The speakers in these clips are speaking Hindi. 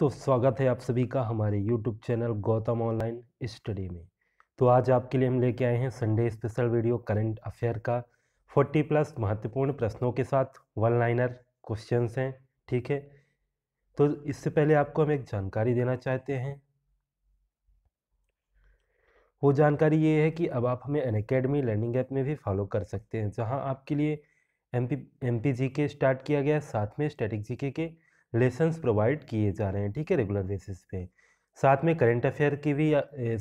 तो स्वागत है आप सभी का हमारे YouTube channel Gautam online study में तो आज आपके लिए हम लेके आए हैं Sunday special video current affair का 40 प्लस महत्वपूर्ण प्रश्नों के साथ वन लाइनर क्वेश्चन हैं ठीक है तो इससे पहले आपको हम एक जानकारी देना चाहते हैं वो जानकारी ये है कि अब आप हमें अन अकेडमी लर्निंग ऐप में भी फॉलो कर सकते हैं जहाँ आपके लिए M P M P G के स्टार्ट किया गया साथ में स्टैटिक जी के, के लेसन्स प्रोवाइड किए जा रहे हैं ठीक है रेगुलर बेसिस पे साथ में करेंट अफेयर की भी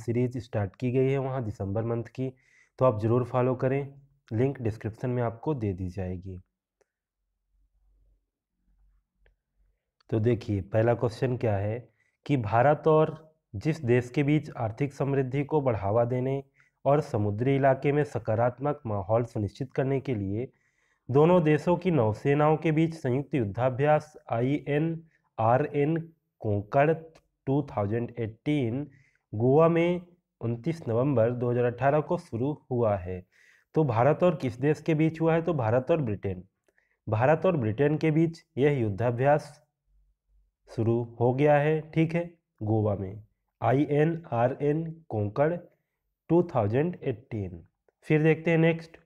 सीरीज स्टार्ट की गई है वहाँ दिसंबर मंथ की तो आप ज़रूर फॉलो करें लिंक डिस्क्रिप्शन में आपको दे दी जाएगी तो देखिए पहला क्वेश्चन क्या है कि भारत और जिस देश के बीच आर्थिक समृद्धि को बढ़ावा देने और समुद्री इलाके में सकारात्मक माहौल सुनिश्चित करने के लिए दोनों देशों की नौसेनाओं के बीच संयुक्त युद्धाभ्यास I N R N Konkan 2018 Goa में 29 नवंबर 2018 को शुरू हुआ है तो भारत और किस देश के बीच हुआ है तो भारत और ब्रिटेन भारत और ब्रिटेन के बीच यह युद्धाभ्यास शुरू हो गया है ठीक है गोवा में I N R N Konkan eighteen फिर देखते हैं नेक्स्ट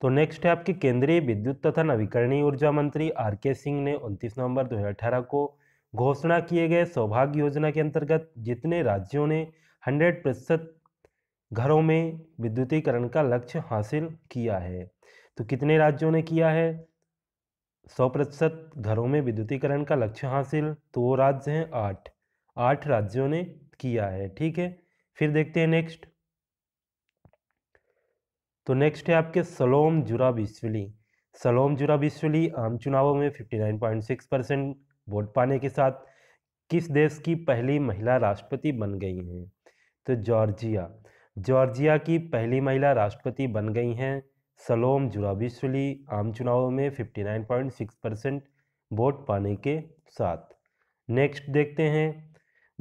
तो नेक्स्ट है आपके केंद्रीय विद्युत तथा नवीकरणीय ऊर्जा मंत्री आर के सिंह ने 29 नवंबर 2018 को घोषणा किए गए सौभाग्य योजना के अंतर्गत जितने राज्यों ने 100 प्रतिशत घरों में विद्युतीकरण का लक्ष्य हासिल किया है तो कितने राज्यों ने किया है सौ प्रतिशत घरों में विद्युतीकरण का लक्ष्य हासिल तो वो राज्य हैं आठ आठ राज्यों ने किया है ठीक है फिर देखते हैं नेक्स्ट तो नेक्स्ट है आपके सलोम जुरा बिस्वली सलोम जुरा बिस्वली आम चुनावों में 59.6 परसेंट वोट पाने के साथ किस देश की पहली महिला राष्ट्रपति बन गई हैं तो जॉर्जिया जॉर्जिया की पहली महिला राष्ट्रपति बन गई हैं सलोम जुराबिशली आम चुनावों में 59.6 परसेंट वोट पाने के साथ नेक्स्ट देखते हैं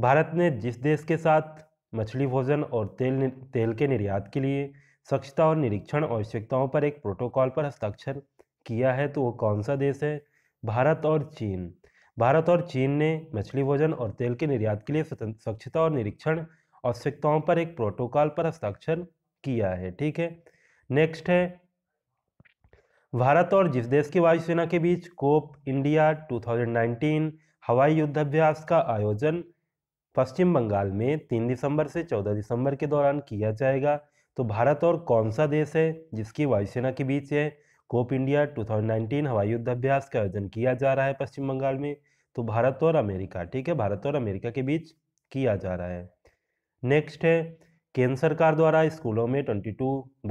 भारत ने जिस देश के साथ मछली भोजन और तेल तेल के निर्यात के लिए स्वच्छता और निरीक्षण आवश्यकताओं पर एक प्रोटोकॉल पर हस्ताक्षर किया है तो वो कौन सा देश है भारत और चीन भारत और चीन ने मछली भोजन और तेल के निर्यात के लिए स्वच्छता और निरीक्षण आवश्यकताओं पर एक प्रोटोकॉल पर हस्ताक्षर किया है ठीक है नेक्स्ट है भारत और जिस देश की वायुसेना के बीच कोप इंडिया 2019 हवाई युद्धाभ्यास का आयोजन पश्चिम बंगाल में 3 दिसंबर से 14 दिसंबर के दौरान किया जाएगा तो भारत और कौन सा देश है जिसकी वायुसेना के बीच है कोप इंडिया 2019 हवाई युद्धाभ्यास का आयोजन किया जा रहा है पश्चिम बंगाल में तो भारत और अमेरिका ठीक है भारत और अमेरिका के बीच किया जा रहा है नेक्स्ट है केंद्र सरकार द्वारा स्कूलों में 22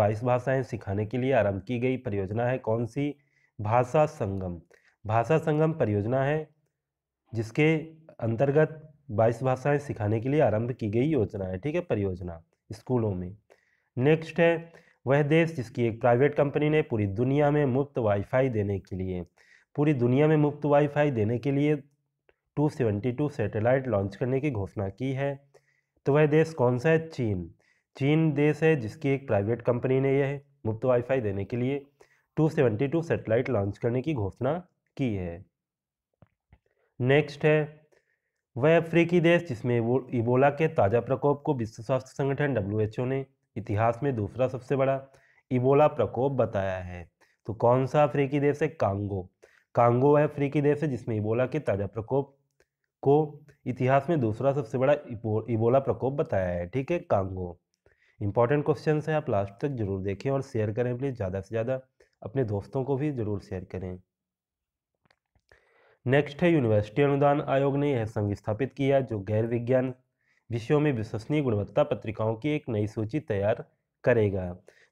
बाईस भाषाएँ सिखाने के लिए आरंभ की गई परियोजना है कौन सी भाषा संगम भाषा संगम परियोजना है जिसके अंतर्गत बाईस भाषाएँ सिखाने के लिए आरंभ की गई योजना है ठीक है परियोजना स्कूलों में नेक्स्ट है वह देश जिसकी एक प्राइवेट कंपनी ने पूरी दुनिया में मुफ्त वाईफाई देने के लिए पूरी दुनिया में मुफ्त वाईफाई देने के लिए 272 सैटेलाइट लॉन्च करने की घोषणा की है तो वह देश कौन सा है चीन चीन देश है जिसकी एक प्राइवेट कंपनी ने यह मुफ्त वाईफाई देने के लिए 272 सैटेलाइट लॉन्च करने की घोषणा की है नेक्स्ट है वह अफ्रीकी देश जिसमें वो इबोला के ताज़ा प्रकोप को विश्व स्वास्थ्य संगठन डब्ल्यू ने इतिहास में दूसरा सबसे बड़ा इबोला प्रकोप बताया है तो कौन सा अफ्रीकी देश है कांगो कांगो वह अफ्रीकी देश है जिसमें इबोला के ताजा प्रकोप को इतिहास में दूसरा सबसे बड़ा इबोला प्रकोप बताया है ठीक है कांगो इंपॉर्टेंट क्वेश्चन है आप लास्ट तक जरूर देखें और शेयर करें प्लीज़ ज़्यादा से ज़्यादा अपने दोस्तों को भी जरूर शेयर करें नेक्स्ट है यूनिवर्सिटी अनुदान आयोग ने यह संघ स्थापित किया जो गैर विज्ञान विषयों में विश्वसनीय गुणवत्ता पत्रिकाओं की एक नई सूची तैयार करेगा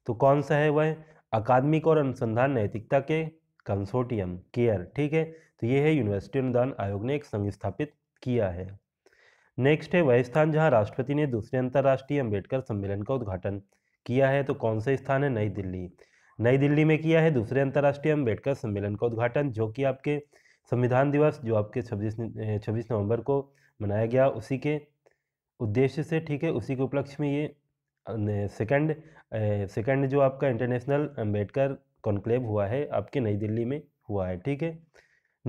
तो कौन सा है वह अकादमिक और अनुसंधान नैतिकता के कंसोटियम केयर ठीक है तो ये है यूनिवर्सिटी अनुदान आयोग ने एक संघ स्थापित किया है नेक्स्ट है वह स्थान जहाँ राष्ट्रपति ने दूसरे अंतर्राष्ट्रीय अम्बेडकर सम्मेलन का उद्घाटन किया है तो कौन सा स्थान है नई दिल्ली नई दिल्ली में किया है दूसरे अंतर्राष्ट्रीय अम्बेडकर सम्मेलन का उद्घाटन जो कि आपके संविधान दिवस जो आपके छब्बीस छब्बीस नवंबर को मनाया गया उसी के उद्देश्य से ठीक है उसी के उपलक्ष्य में ये सेकंड सेकंड जो आपका इंटरनेशनल अम्बेडकर कॉन्क्लेव हुआ है आपके नई दिल्ली में हुआ है ठीक है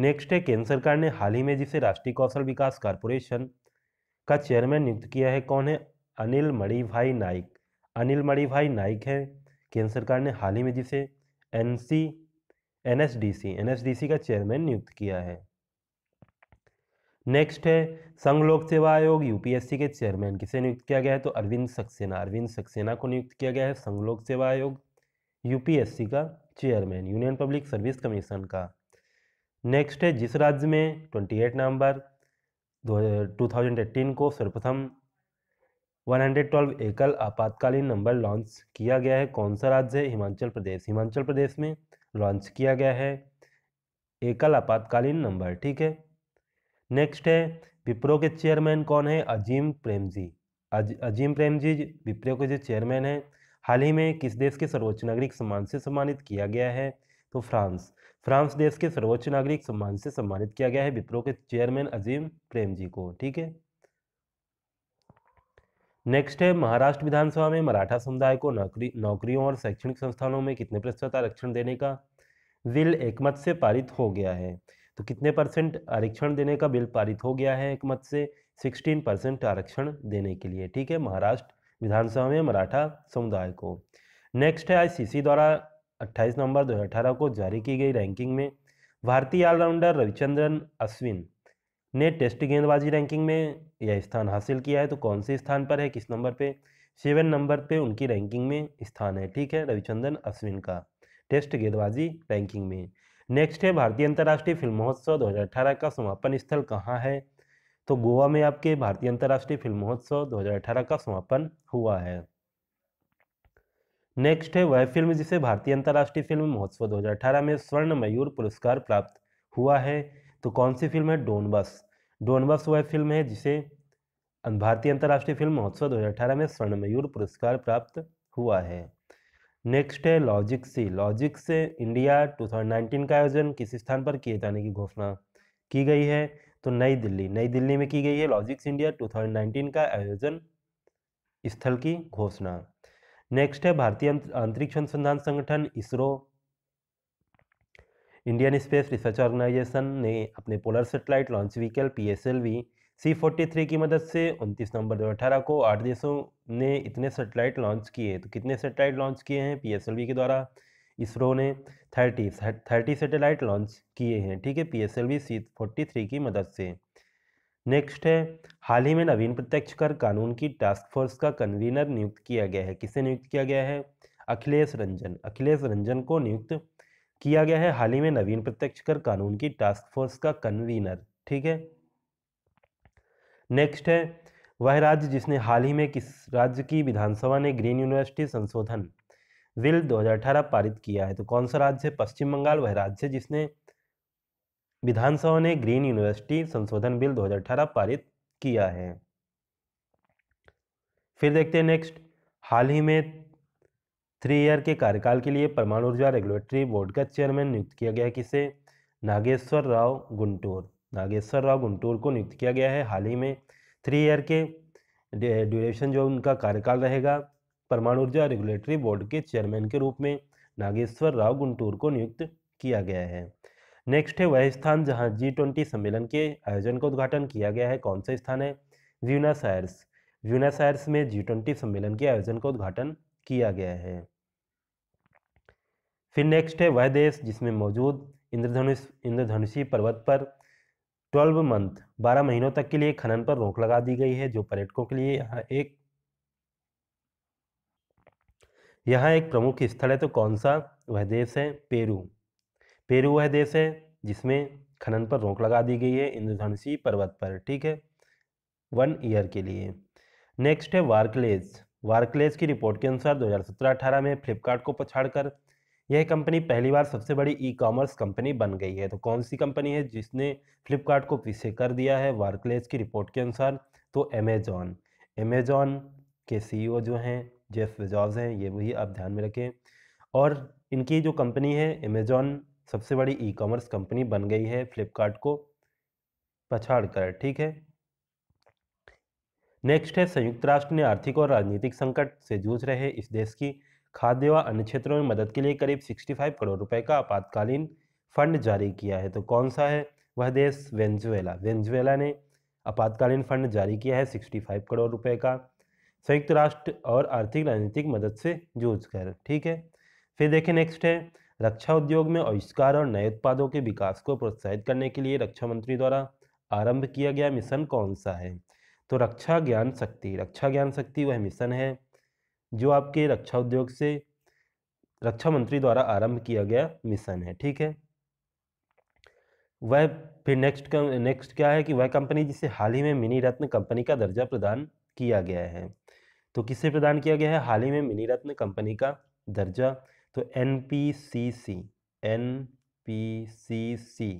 नेक्स्ट है केंद्र सरकार ने हाल ही में जिसे राष्ट्रीय कौशल विकास कारपोरेशन का चेयरमैन नियुक्त किया है कौन है अनिल मणि भाई नाइक अनिल मणि भाई नाइक है केंद्र सरकार ने हाल ही में जिसे N C N S D C N S D C का चेयरमैन नियुक्त किया है नेक्स्ट है संघ लोक सेवा आयोग यूपीएससी के चेयरमैन किसे नियुक्त किया गया है तो अरविंद सक्सेना अरविंद सक्सेना को नियुक्त किया गया है संघ लोक सेवा आयोग यूपीएससी का chairman union public service commission का नेक्स्ट है जिस राज्य में 28 नवंबर 2018 को सर्वप्रथम 112 एकल आपातकालीन नंबर लॉन्च किया गया है कौन सा राज्य है हिमाचल प्रदेश हिमाचल प्रदेश में लॉन्च किया गया है एकल आपातकालीन नंबर ठीक है नेक्स्ट है विप्रो के चेयरमैन कौन है अजीम जी अज, अजीम प्रेम जी विप्रो के जो चेयरमैन हैं हाल ही में किस देश के सर्वोच्च नागरिक सम्मान से सम्मानित किया गया है तो फ्रांस फ्रांस देश के सर्वोच्च नागरिक सम्मान से सम्मानित किया गया है विप्रो के चेयरमैन अजीम प्रेम जी को ठीक है नेक्स्ट है महाराष्ट्र विधानसभा में मराठा समुदाय को नौकरी नौकरियों और शैक्षणिक संस्थानों में कितने प्रतिशत आरक्षण देने का विल एकमत से पारित हो गया है तो कितने परसेंट आरक्षण देने का बिल पारित हो गया है एक मत से 16 परसेंट आरक्षण देने के लिए ठीक है महाराष्ट्र विधानसभा में मराठा समुदाय को नेक्स्ट है आईसीसी द्वारा 28 नवंबर 2018 को जारी की गई रैंकिंग में भारतीय ऑलराउंडर रविचंद्रन अश्विन ने टेस्ट गेंदबाजी रैंकिंग में यह स्थान हासिल किया है तो कौन से स्थान पर है किस नंबर पे सेवन नंबर पे उनकी रैंकिंग में स्थान है ठीक है रविचंद्रन अश्विन का टेस्ट गेंदबाजी रैंकिंग में नेक्स्ट है भारतीय अंतर्राष्ट्रीय फिल्म महोत्सव 2018 का समापन स्थल कहाँ है तो गोवा में आपके भारतीय अंतर्राष्ट्रीय फिल्म महोत्सव 2018 का समापन हुआ है नेक्स्ट है वह फिल्म जिसे भारतीय अंतर्राष्ट्रीय फिल्म महोत्सव 2018 में स्वर्ण मयूर पुरस्कार प्राप्त हुआ है तो कौन सी फिल्म है डोनबस डोनबस वह फिल्म है जिसे भारतीय अंतर्राष्ट्रीय फिल्म महोत्सव 2018 में स्वर्ण मयूर पुरस्कार प्राप्त हुआ है नेक्स्ट है लॉजिक सी लॉजिक से इंडिया 2019 का आयोजन किस स्थान पर किए जाने की घोषणा की गई है तो नई दिल्ली नई दिल्ली में की गई है लॉजिक्स इंडिया 2019 का आयोजन स्थल की घोषणा नेक्स्ट है भारतीय अंतरिक्ष अनुसंधान संगठन ISRO Indian space research organisation ने अपने polar satellite launch vehicle P C forty three की मदद से उनतीस नवंबर 2018 को आठ देशों ने इतने सेटेलाइट लॉन्च किए तो कितने सेटेलाइट लॉन्च किए हैं पीएसएलवी के द्वारा इसरो ने थर्टी थर्टी सेटेलाइट लॉन्च किए हैं ठीक है P S L V C forty three की मदद से नेक्स्ट है हाल ही में नवीन प्रत्यक्ष कर कानून की टास्क फोर्स का कन्वीनर नियुक्त किया गया है किसे नियुक्त किया गया है अखिलेश रंजन अखिलेश रंजन को नियुक्त किया गया है हाल ही में नवीन प्रत्यक्ष कर कानून की टास्क फोर्स का कन्वीनर ठीक है नेक्स्ट है वह राज्य जिसने हाल ही में किस राज्य की विधानसभा ने ग्रीन यूनिवर्सिटी संशोधन बिल 2018 पारित किया है तो कौन सा राज्य है पश्चिम बंगाल वह राज्य है जिसने विधानसभा ने ग्रीन यूनिवर्सिटी संशोधन बिल 2018 पारित किया है फिर देखते हैं नेक्स्ट हाल ही में थ्री ईयर के कार्यकाल के लिए परमाणु ऊर्जा रेगुलेटरी बोर्ड का चेयरमैन नियुक्त किया गया किसे नागेश्वर राव गुंटूर नागेश्वर राव गुंटूर को नियुक्त किया गया है हाल ही में थ्री ईयर के ड्यूरेशन जो उनका कार्यकाल रहेगा परमाणु ऊर्जा रेगुलेटरी बोर्ड के चेयरमैन के रूप में नागेश्वर राव गुंटूर को नियुक्त किया गया है नेक्स्ट है वह स्थान जहां जी ट्वेंटी सम्मेलन के आयोजन का उद्घाटन किया गया है कौन सा स्थान है व्यूनासायर्स व्यूनासायर्स में जी ट्वेंटी सम्मेलन के आयोजन का उद्घाटन किया गया है फिर नेक्स्ट है वह देश जिसमें मौजूद इंद्रधनुष इंद्रधनुषी पर्वत पर ट्वेल्व मंथ बारह महीनों तक के लिए खनन पर रोक लगा दी गई है जो पर्यटकों के लिए यहाँ एक यहाँ एक प्रमुख स्थल है तो कौन सा वह देश है पेरू पेरू वह देश है जिसमें खनन पर रोक लगा दी गई है इंद्रधनुषी पर्वत पर ठीक है वन ईयर के लिए नेक्स्ट है वार्कलेस वार्कलेस की रिपोर्ट के अनुसार 2017-18 में फ्लिपकार्ट को पछाड़कर यह कंपनी पहली बार सबसे बड़ी ई कॉमर्स कंपनी बन गई है तो कौन सी कंपनी है जिसने फ्लिपकार्ट को पीछे कर दिया है वार्कलेज की रिपोर्ट के अनुसार तो अमेजॉन अमेजॉन के सीईओ e जो हैं जेफ बेजॉज हैं ये भी आप ध्यान में रखें और इनकी जो कंपनी है अमेजॉन सबसे बड़ी ई कॉमर्स कंपनी बन गई है फ्लिपकार्ट को पछाड़ कर ठीक है नेक्स्ट है संयुक्त राष्ट्र ने आर्थिक और राजनीतिक संकट से जूझ रहे इस देश की खाद्य व अन्य क्षेत्रों में मदद के लिए करीब 65 करोड़ रुपए का आपातकालीन फंड जारी किया है तो कौन सा है वह देश वेंजुएला वेंजुएला ने आपातकालीन फंड जारी किया है 65 करोड़ रुपए का संयुक्त राष्ट्र और आर्थिक राजनीतिक मदद से जूझ कर ठीक है फिर देखें नेक्स्ट है रक्षा उद्योग में आविष्कार और नए उत्पादों के विकास को प्रोत्साहित करने के लिए रक्षा मंत्री द्वारा आरंभ किया गया मिशन कौन सा है तो रक्षा ज्ञान शक्ति रक्षा ज्ञान शक्ति वह मिशन है जो आपके रक्षा उद्योग से रक्षा मंत्री द्वारा आरंभ किया गया मिशन है ठीक है वह फिर नेक्स्ट नेक्स्ट क्या है कि वह कंपनी जिसे हाल ही में मिनी रत्न कंपनी का दर्जा प्रदान किया गया है तो किसे प्रदान किया गया है हाल ही में मिनी रत्न कंपनी का दर्जा तो N P C C N P C C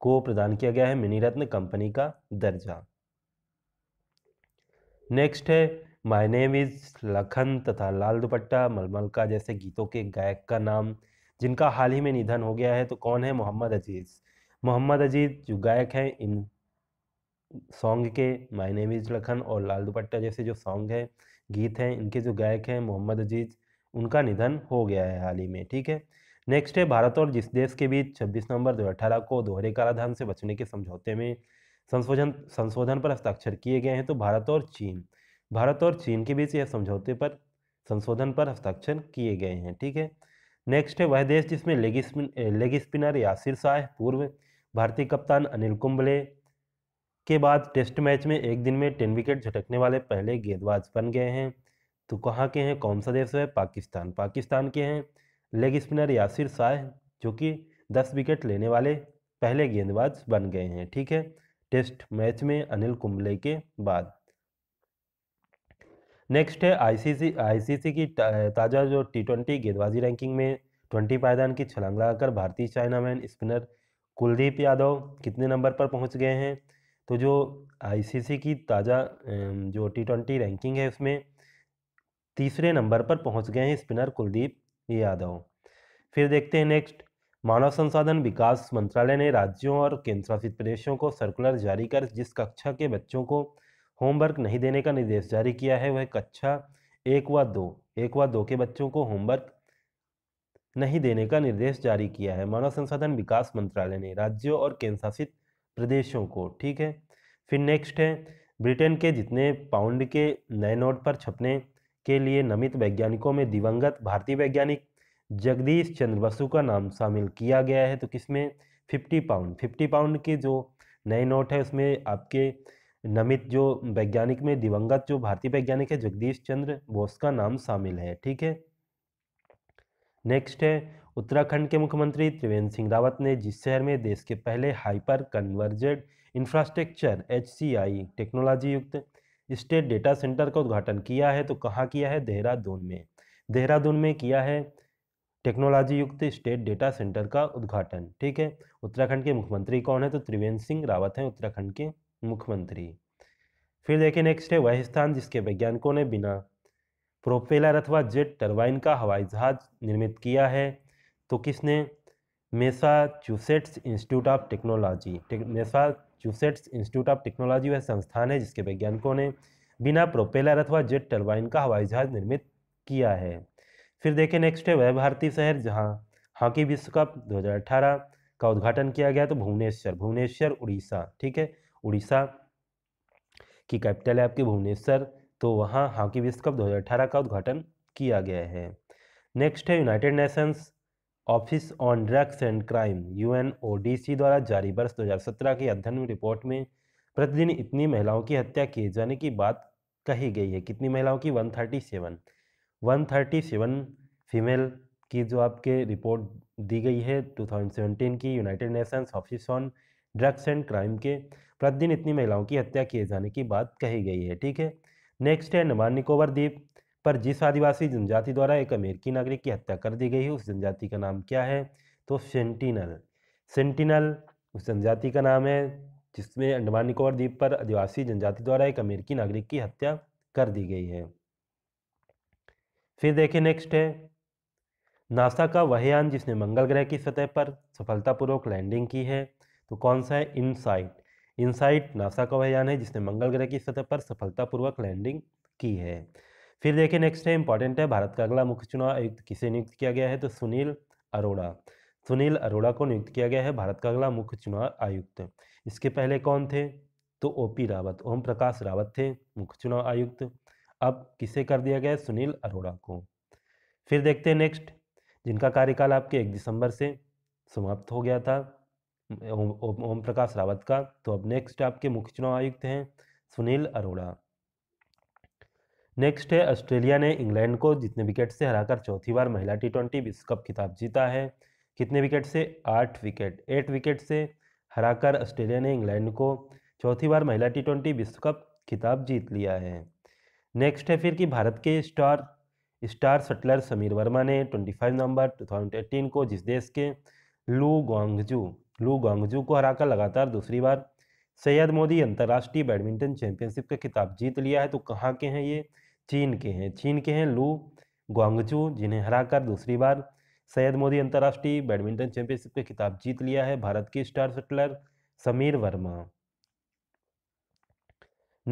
को प्रदान किया गया है मिनी रत्न कंपनी का दर्जा नेक्स्ट है माय नेम इज़ लखन तथा लाल दुपट्टा मलमलका जैसे गीतों के गायक का नाम जिनका हाल ही में निधन हो गया है तो कौन है मोहम्मद अजीज़ मोहम्मद अजीज़ जो गायक हैं इन सॉन्ग के माय नेम इज़ लखन और लाल दुपट्टा जैसे जो सॉन्ग हैं गीत हैं इनके जो गायक हैं मोहम्मद अजीज़ उनका निधन हो गया है हाल ही में ठीक है नेक्स्ट है भारत और जिस देश के बीच 26 नवंबर 2018 को दोहरे कालाधान से बचने के समझौते में संशोधन संशोधन पर हस्ताक्षर किए गए हैं तो भारत और चीन भारत और चीन के बीच यह समझौते पर संशोधन पर हस्ताक्षर किए गए हैं ठीक है नेक्स्ट है वह देश जिसमें leg spin leg spinner Yasir Shah पूर्व भारतीय कप्तान अनिल कुंबले के बाद टेस्ट मैच में एक दिन में टेन विकेट झटकने वाले पहले गेंदबाज बन गए हैं तो कहाँ के हैं कौन सा देश है पाकिस्तान पाकिस्तान के हैं लेग स्पिनर यासिर शाह जो कि दस विकेट लेने वाले पहले गेंदबाज बन गए हैं ठीक है टेस्ट मैच में अनिल कुंबले के बाद नेक्स्ट है आईसीसी आईसीसी की ताज़ा जो टी ट्वेंटी गेंदबाजी रैंकिंग में ट्वेंटी पायदान की छलांग लगाकर भारतीय चाइनामैन स्पिनर कुलदीप यादव कितने नंबर पर पहुंच गए हैं तो जो आईसीसी की ताज़ा जो टी ट्वेंटी रैंकिंग है उसमें तीसरे नंबर पर पहुंच गए हैं स्पिनर कुलदीप यादव फिर देखते हैं नेक्स्ट मानव संसाधन विकास मंत्रालय ने राज्यों और केंद्रशासित प्रदेशों को सर्कुलर जारी कर जिस कक्षा के बच्चों को होमवर्क नहीं देने का निर्देश जारी किया है वह कक्षा अच्छा एक व दो एक व दो के बच्चों को होमवर्क नहीं देने का निर्देश जारी किया है मानव संसाधन विकास मंत्रालय ने राज्यों और केंद्रशासित प्रदेशों को ठीक है फिर नेक्स्ट है ब्रिटेन के जितने पाउंड के नए नोट पर छपने के लिए नमित वैज्ञानिकों में दिवंगत भारतीय वैज्ञानिक जगदीश चंद्र बसु का नाम शामिल किया गया है तो किसमें फिफ्टी पाउंड फिफ्टी पाउंड के जो नए नोट है उसमें आपके नमित जो वैज्ञानिक में दिवंगत जो भारतीय वैज्ञानिक है जगदीश चंद्र बोस का नाम शामिल है ठीक है नेक्स्ट है उत्तराखंड के मुख्यमंत्री त्रिवेंद्र सिंह रावत ने जिस शहर में देश के पहले hyper converged infrastructure H technology युक्त स्टेट डेटा सेंटर का उद्घाटन किया है तो कहाँ किया है देहरादून में देहरादून में किया है टेक्नोलॉजी युक्त स्टेट डेटा सेंटर का उद्घाटन ठीक है उत्तराखंड के मुख्यमंत्री कौन है तो त्रिवेंद्र सिंह रावत हैं उत्तराखंड के मुख्यमंत्री फिर देखिए नेक्स्ट है वह स्थान जिसके वैज्ञानिकों ने बिना प्रोपेलर अथवा जेट टरबाइन का हवाई जहाज निर्मित किया है तो किसने Massachusetts Institute of Technology Massachusetts Institute of Technology वह संस्थान है जिसके वैज्ञानिकों ने बिना प्रोपेलर अथवा जेट टर्बाइन का हवाई जहाज निर्मित किया है फिर देखें नेक्स्ट है वह भारतीय शहर जहां हॉकी विश्व कप 2018 का उद्घाटन किया गया तो भुवनेश्वर भुवनेश्वर उड़ीसा ठीक है उड़ीसा की कैपिटल है आपके भुवनेश्वर तो वहाँ हॉकी विश्व कप 2018 का उद्घाटन किया गया है नेक्स्ट है United Nations Office on Drugs and Crime UNODC द्वारा जारी वर्ष 2017 की अध्ययन रिपोर्ट में प्रतिदिन इतनी महिलाओं की हत्या किए जाने की बात कही गई है कितनी महिलाओं की 137 137 फीमेल की जो आपके रिपोर्ट दी गई है 2017 की United Nations Office on Drugs and Crime के प्रतिदिन इतनी महिलाओं की हत्या किए जाने की बात कही गई है ठीक है नेक्स्ट है अंडमान निकोबर द्वीप पर जिस आदिवासी जनजाति द्वारा एक अमेरिकी नागरिक की हत्या कर दी गई है उस जनजाति का नाम क्या है तो सेंटिनल सेंटिनल उस जनजाति का नाम है जिसमें अंडमान निकोबर द्वीप पर आदिवासी जनजाति द्वारा एक अमेरिकी नागरिक की हत्या कर दी गई है फिर देखें नेक्स्ट है नासा का वह यान जिसने मंगल ग्रह की सतह पर सफलतापूर्वक लैंडिंग की है तो कौन सा है इनसाइट इनसाइट नासा का वह है जिसने मंगल ग्रह की सतह पर सफलतापूर्वक लैंडिंग की है फिर देखें नेक्स्ट है इंपॉर्टेंट है भारत का अगला मुख्य चुनाव आयुक्त किसे नियुक्त किया गया है तो सुनील अरोड़ा सुनील अरोड़ा को नियुक्त किया गया है भारत का अगला मुख्य चुनाव आयुक्त इसके पहले कौन थे तो ओपी रावत ओम प्रकाश रावत थे मुख्य चुनाव आयुक्त अब किसे कर दिया गया है सुनील अरोड़ा को फिर देखते हैं नेक्स्ट जिनका कार्यकाल आपके एक दिसंबर से समाप्त हो गया था ओम प्रकाश रावत का तो अब नेक्स्ट आपके मुख्य चुनाव आयुक्त हैं सुनील अरोड़ा नेक्स्ट है ऑस्ट्रेलिया ने इंग्लैंड को जितने विकेट से हराकर चौथी बार महिला टी ट्वेंटी विश्व कप खिताब जीता है कितने विकेट से आठ विकेट एट विकेट से हराकर ऑस्ट्रेलिया ने इंग्लैंड को चौथी बार महिला टी ट्वेंटी विश्व कप खिताब जीत लिया है नेक्स्ट है फिर कि भारत के star star shuttler Sameer Verma ने 25 नवंबर 2018 को जिस देश के लू गोंगजू लू गांगजू को हराकर लगातार दूसरी बार सैयद मोदी अंतर्राष्ट्रीय बैडमिंटन चैंपियनशिप का खिताब जीत लिया है तो कहाँ के हैं ये चीन के हैं चीन के हैं लू ग्वांगचू जिन्हें हराकर दूसरी बार सैयद मोदी अंतर्राष्ट्रीय बैडमिंटन चैंपियनशिप का खिताब जीत लिया है भारत के star shuttler Sameer Verma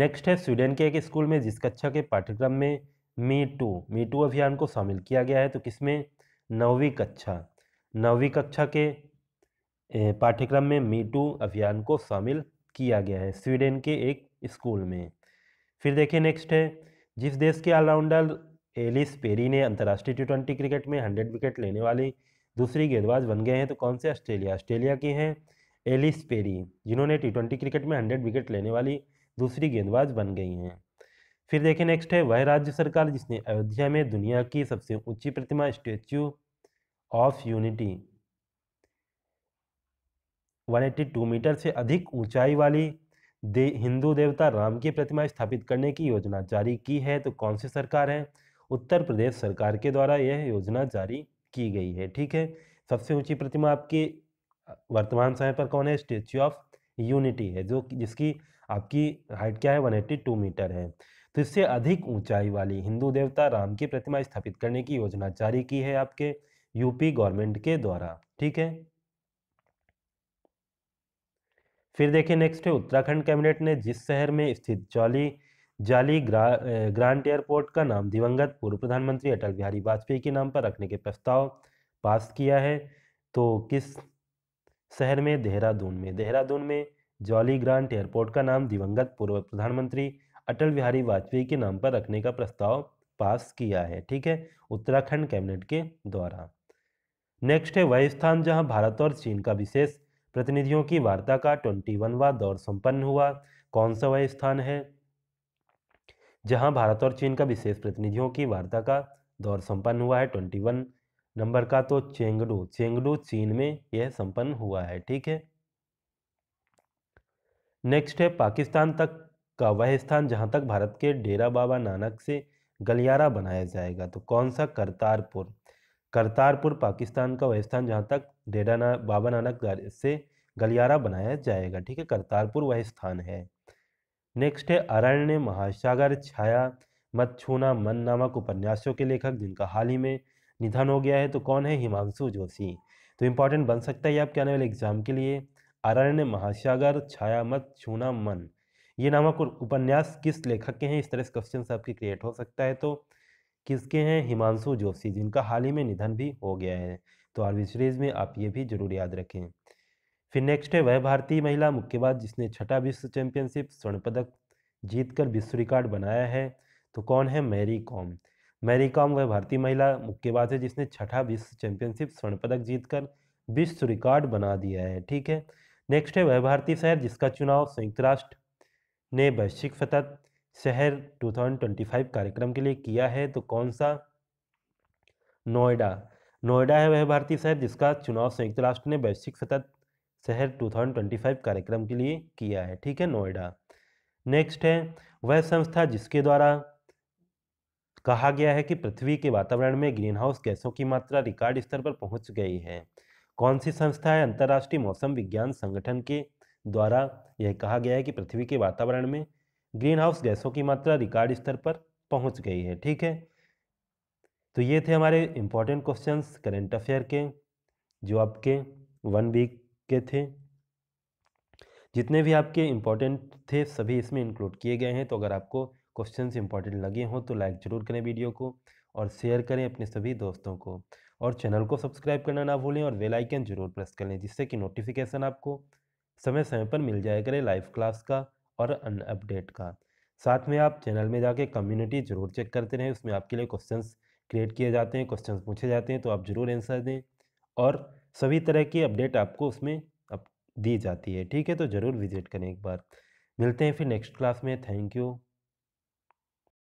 next है स्वीडन के एक स्कूल में जिस कक्षा अच्छा के पाठ्यक्रम में मी टू मी टू अभियान को शामिल किया गया है तो किसमें नौवीं कक्षा नौवीं कक्षा के पाठ्यक्रम में मीटू अभियान को शामिल किया गया है स्वीडन के एक स्कूल में फिर देखें नेक्स्ट है जिस देश के ऑलराउंडर एलिस पेरी ने अंतर्राष्ट्रीय टी ट्वेंटी क्रिकेट में हंड्रेड विकेट लेने वाली दूसरी गेंदबाज बन गए हैं तो कौन से ऑस्ट्रेलिया ऑस्ट्रेलिया के हैं एलिस पेरी जिन्होंने टी ट्वेंटी क्रिकेट में हंड्रेड विकेट लेने वाली दूसरी गेंदबाज बन गई हैं फिर देखें नेक्स्ट है वह राज्य सरकार जिसने अयोध्या में दुनिया की सबसे ऊंची प्रतिमा स्टेच्यू ऑफ यूनिटी 182 मीटर से अधिक ऊंचाई वाली दे हिंदू देवता राम की प्रतिमा स्थापित करने की योजना जारी की है तो कौन सी सरकार है उत्तर प्रदेश सरकार के द्वारा यह योजना जारी की गई है ठीक है सबसे ऊंची प्रतिमा आपकी वर्तमान समय पर कौन है स्टेच्यू ऑफ यूनिटी है जो जिसकी आपकी हाइट क्या है 182 मीटर है तो इससे अधिक ऊंचाई वाली हिंदू देवता राम की प्रतिमा स्थापित करने की योजना जारी की है आपके यूपी गवर्नमेंट के द्वारा ठीक है फिर देखिए नेक्स्ट है उत्तराखंड कैबिनेट ने जिस शहर में स्थित जाली जाली ग्रा, ग्रांट एयरपोर्ट का नाम दिवंगत पूर्व प्रधानमंत्री अटल बिहारी वाजपेयी के नाम पर रखने के प्रस्ताव पास किया है तो किस शहर में देहरादून में देहरादून में जॉली ग्रांट एयरपोर्ट का नाम दिवंगत पूर्व प्रधानमंत्री अटल बिहारी वाजपेयी के नाम पर रखने का प्रस्ताव पास किया है ठीक है उत्तराखंड कैबिनेट के द्वारा नेक्स्ट है वह स्थान जहां भारत और चीन का विशेष प्रतिनिधियों की वार्ता का ट्वेंटी वनवा दौर संपन्न हुआ कौन सा वह स्थान है जहां भारत और चीन का विशेष प्रतिनिधियों की वार्ता का दौर संपन्न हुआ है ट्वेंटी वन नंबर का तो चेंगडू चेंगडू चीन में यह संपन्न हुआ है ठीक है नेक्स्ट है पाकिस्तान तक का वह स्थान जहां तक भारत के डेरा बाबा नानक से गलियारा बनाया जाएगा तो कौन सा करतारपुर करतारपुर पाकिस्तान का वह स्थान जहाँ तक डेडा ना बाबा नानक से गलियारा बनाया जाएगा ठीक है करतारपुर वह स्थान है नेक्स्ट है अरण्य महासागर छाया मत छूना मन नामक उपन्यासों के लेखक जिनका हाल ही में निधन हो गया है तो कौन है हिमांशु जोशी तो इम्पॉर्टेंट बन सकता है आपके आने वाले एग्जाम के लिए अरण्य महासागर छाया मत छूना मन ये नामक उपन्यास किस लेखक के हैं इस तरह से क्वेश्चन आपके क्रिएट हो सकता है तो किसके हैं हिमांशु जोशी जिनका हाल ही में निधन भी हो गया है तो आरवी सीरीज में आप ये भी जरूर याद रखें फिर नेक्स्ट है वह भारतीय महिला मुक्केबाज जिसने छठा विश्व चैंपियनशिप स्वर्ण पदक जीतकर विश्व रिकॉर्ड बनाया है तो कौन है मैरी कॉम मैरी कॉम वह भारतीय महिला मुक्केबाज है जिसने छठा विश्व चैंपियनशिप स्वर्ण पदक जीतकर विश्व रिकॉर्ड बना दिया है ठीक है नेक्स्ट है वह भारतीय शहर जिसका चुनाव संयुक्त राष्ट्र ने वैश्विक सतत शहर 2025 कार्यक्रम के लिए किया है तो कौन सा नोएडा नोएडा है वह भारतीय शहर जिसका चुनाव संयुक्त राष्ट्र ने वैश्विक सतत शहर 2025 कार्यक्रम के लिए किया है ठीक है नोएडा नेक्स्ट है वह संस्था जिसके द्वारा कहा गया है कि पृथ्वी के वातावरण में ग्रीन हाउस गैसों की मात्रा रिकॉर्ड स्तर पर पहुंच गई है कौन सी संस्था है अंतर्राष्ट्रीय मौसम विज्ञान संगठन के द्वारा यह कहा गया है कि पृथ्वी के वातावरण में ग्रीन हाउस गैसों की मात्रा रिकॉर्ड स्तर पर पहुंच गई है ठीक है तो ये थे हमारे इम्पॉर्टेंट क्वेश्चंस करेंट अफेयर के जो आपके वन वीक के थे जितने भी आपके इम्पॉर्टेंट थे सभी इसमें इंक्लूड किए गए हैं तो अगर आपको क्वेश्चन इंपॉर्टेंट लगे हों तो लाइक ज़रूर करें वीडियो को और शेयर करें अपने सभी दोस्तों को और चैनल को सब्सक्राइब करना ना भूलें और वेलाइकन आइकन जरूर प्रेस कर लें जिससे कि नोटिफिकेशन आपको समय समय पर मिल जाए करें लाइव क्लास का और अन अपडेट का साथ में आप चैनल में जाके कम्युनिटी ज़रूर चेक करते रहें उसमें आपके लिए क्वेश्चंस क्रिएट किए जाते हैं क्वेश्चन पूछे जाते हैं तो आप ज़रूर आंसर दें और सभी तरह की अपडेट आपको उसमें अब दी जाती है ठीक है तो ज़रूर विज़िट करें एक बार मिलते हैं फिर नेक्स्ट क्लास में थैंक यू